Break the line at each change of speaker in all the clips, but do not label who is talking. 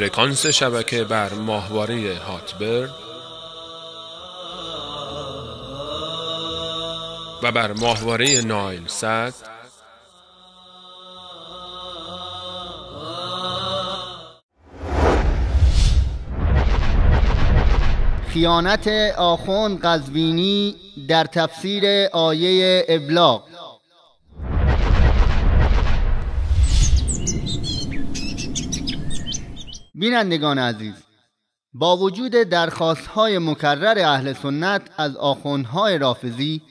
فرکانس شبکه بر ماهواره هاتبر و بر ماهواره نایل سد
خیانت آخون قزوینی در تفسیر آیه ابلاغ بینندگان عزیز با وجود درخواست های مکرر اهل سنت از آخوندهای رافضی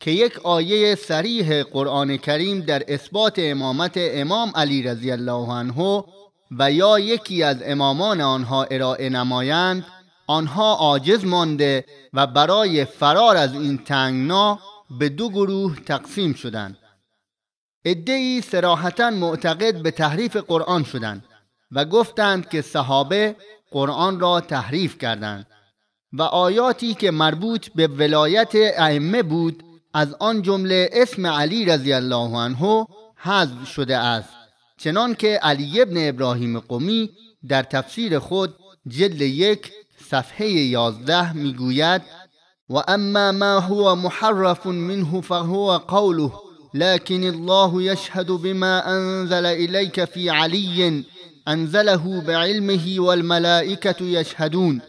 که یک آیه سریح قرآن کریم در اثبات امامت امام علی رضی الله عنه و یا یکی از امامان آنها ارائه نمایند آنها عاجز مانده و برای فرار از این تنگنا به دو گروه تقسیم شدند ادهی سراحتا معتقد به تحریف قرآن شدند و گفتند که صحابه قرآن را تحریف کردند و آیاتی که مربوط به ولایت ائمه بود از آن جمله اسم علی رضی الله عنه حذف شده است چنان که علی ابن ابراهیم قومی در تفسیر خود جلد یک صفحه یازده میگوید و اما ما هو محرف منه فهو قوله لكن الله يشهد بما انزل اليك في علی انزله بعلمه والملائكه يشهدون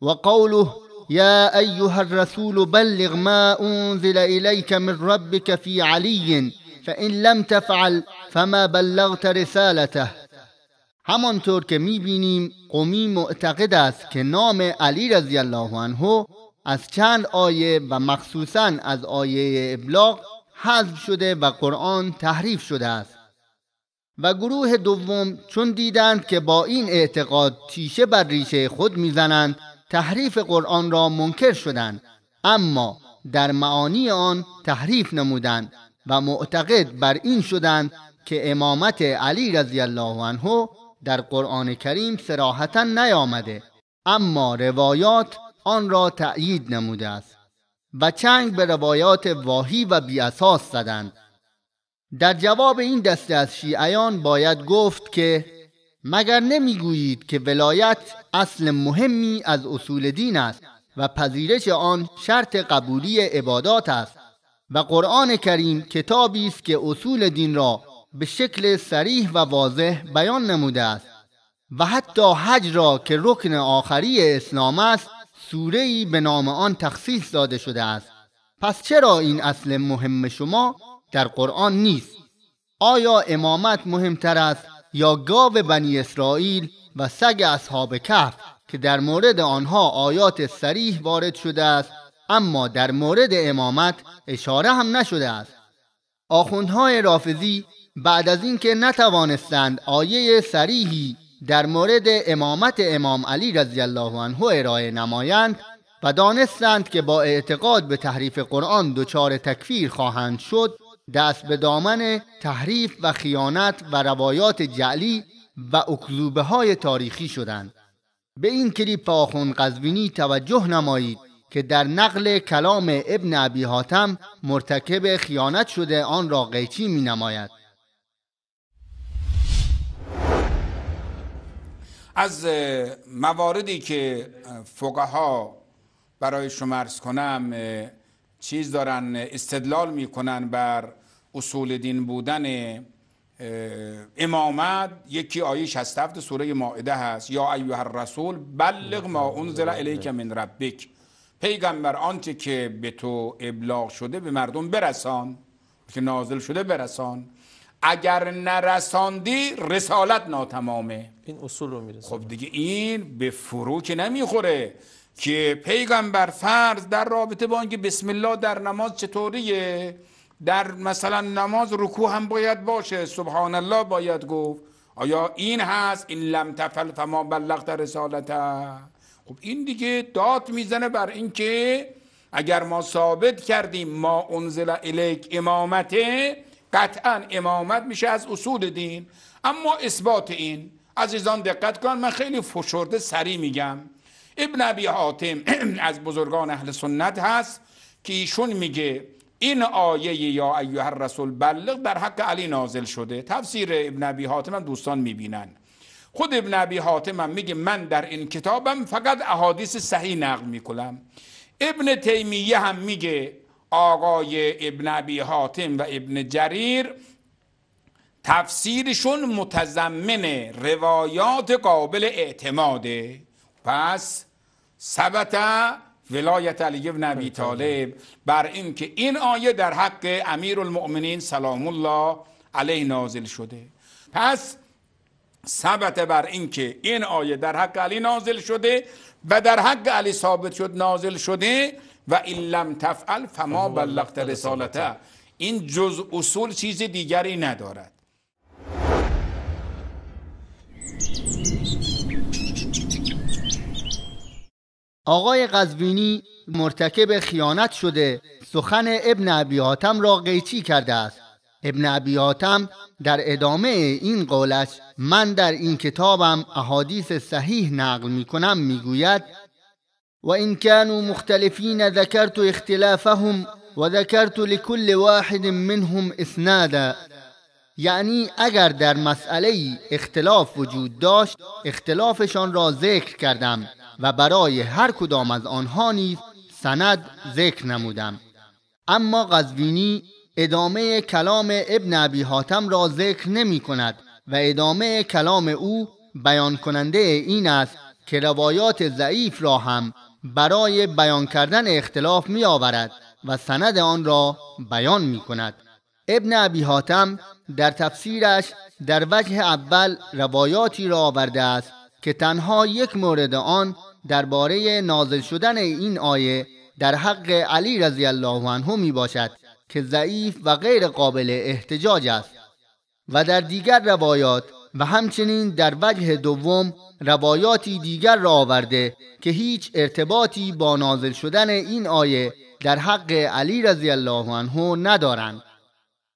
وقوله يا ايها الرسول بلغ ما انزل اليك من ربك في علي فان لم تفعل فما بلغت رسالته همانطور که میبینیم قومی معتقد است که نام علی رضی الله عنه از چند آیه و مخصوصا از آیه ابلاغ حذف شده و قرآن تحریف شده است و گروه دوم چون دیدند که با این اعتقاد تیشه بر ریشه خود میزنند تحریف قرآن را منکر شدند اما در معانی آن تحریف نمودند و معتقد بر این شدند که امامت علی رضی الله عنه در قرآن کریم سراحتا نیامده اما روایات آن را تأیید نموده است و چنگ به روایات واهی و بیاساس زدند در جواب این دسته از شیعیان باید گفت که مگر نمیگویید که ولایت اصل مهمی از اصول دین است و پذیرش آن شرط قبولی عبادات است و قرآن کریم کتابی است که اصول دین را به شکل سریح و واضح بیان نموده است و حتی حج را که رکن آخری اسلام است سوره ای به نام آن تخصیص داده شده است پس چرا این اصل مهم شما در قرآن نیست آیا امامت مهمتر است یا گاو بنی اسرائیل و سگ اصحاب کهف که در مورد آنها آیات سریح وارد شده است اما در مورد امامت اشاره هم نشده است آخوندهای رافضی بعد از اینکه نتوانستند آیه سریحی در مورد امامت امام علی رضی الله عنه ارائه نمایند و دانستند که با اعتقاد به تحریف قرآن دچار تکفیر خواهند شد دست به دامن تحریف و خیانت و روایات جعلی و اکذوبه های تاریخی شدند به این کلیپ آخون قزوینی توجه نمایید که در نقل کلام ابن ابی حاتم مرتکب خیانت شده آن را قیچی می نماید
از مواردی که فقها برای شما ارز کنم چیز دارن استدلال میکنن بر اصول دین بودن امامت یکی آیه 67 سوره مائده هست یا هر رسول بلغ ما انزل الیک من ربک پیغمبر آنچه که به تو ابلاغ شده به مردم برسان که نازل شده برسان اگر نرساندی رسالت ناتمامه این اصول رو میرسه خب دیگه این به فرو که نمیخوره که پیغمبر فرض در رابطه با اینکه بسم الله در نماز چطوریه در مثلا نماز رکوع هم باید باشه سبحان الله باید گفت آیا این هست این لم تفل فما بلغت رسالته خب این دیگه داد میزنه بر اینکه اگر ما ثابت کردیم ما انزل الیک امامته قطعا امامت میشه از اصول دین اما اثبات این عزیزان دقت کن من خیلی فشرده سری میگم ابن ابی حاتم از بزرگان اهل سنت هست که ایشون میگه این آیه یا ایها رسول بلغ در حق علی نازل شده تفسیر ابن ابی حاتم هم دوستان میبینن خود ابن ابی حاتم هم میگه من در این کتابم فقط احادیث صحیح نقل میکنم ابن تیمیه هم میگه آقای ابن ابی حاتم و ابن جریر تفسیرشون متضمن روایات قابل اعتماده پس ثبت ولایت علی ابن ابی طالب بر اینکه این آیه در حق امیر المؤمنین سلام الله علیه نازل شده پس ثبت بر اینکه این آیه در حق علی نازل شده و در حق علی ثابت شد نازل شده و این لم تفعل فما بلغت رسالته این جز اصول چیز دیگری
ندارد آقای قزوینی مرتکب خیانت شده سخن ابن ابی حاتم را قیچی کرده است ابن ابی حاتم در ادامه این قولش من در این کتابم احادیث صحیح نقل می کنم می گوید و این کانو مختلفین ذکرت اختلافهم و ذکرت لکل واحد منهم اسنادا یعنی اگر در مسئله اختلاف وجود داشت اختلافشان را ذکر کردم و برای هر کدام از آنها نیز سند ذکر نمودم اما قزوینی ادامه کلام ابن ابی حاتم را ذکر نمی کند و ادامه کلام او بیان کننده این است که روایات ضعیف را هم برای بیان کردن اختلاف می آورد و سند آن را بیان می کند ابن ابی حاتم در تفسیرش در وجه اول روایاتی را آورده است که تنها یک مورد آن درباره نازل شدن این آیه در حق علی رضی الله عنه می باشد که ضعیف و غیر قابل احتجاج است و در دیگر روایات و همچنین در وجه دوم روایاتی دیگر را آورده که هیچ ارتباطی با نازل شدن این آیه در حق علی رضی الله عنه ندارند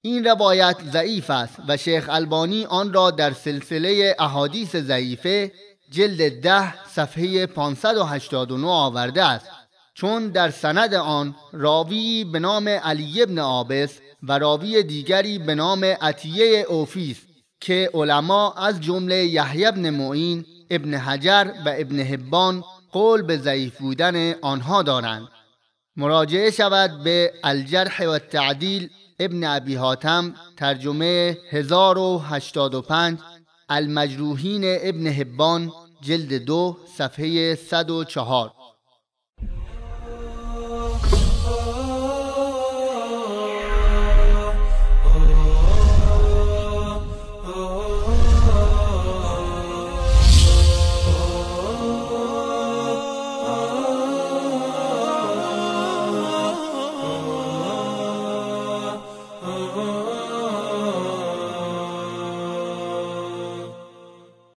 این روایت ضعیف است و شیخ البانی آن را در سلسله احادیث ضعیفه جلد ده صفحه 589 آورده است چون در سند آن راوی به نام علی ابن آبس و راوی دیگری به نام عطیه اوفیس که علما از جمله یحیی ابن معین ابن حجر و ابن حبان قول به ضعیف بودن آنها دارند مراجعه شود به الجرح و تعدیل ابن ابی حاتم ترجمه 1085 المجروحین ابن حبان جلد دو صفحه 104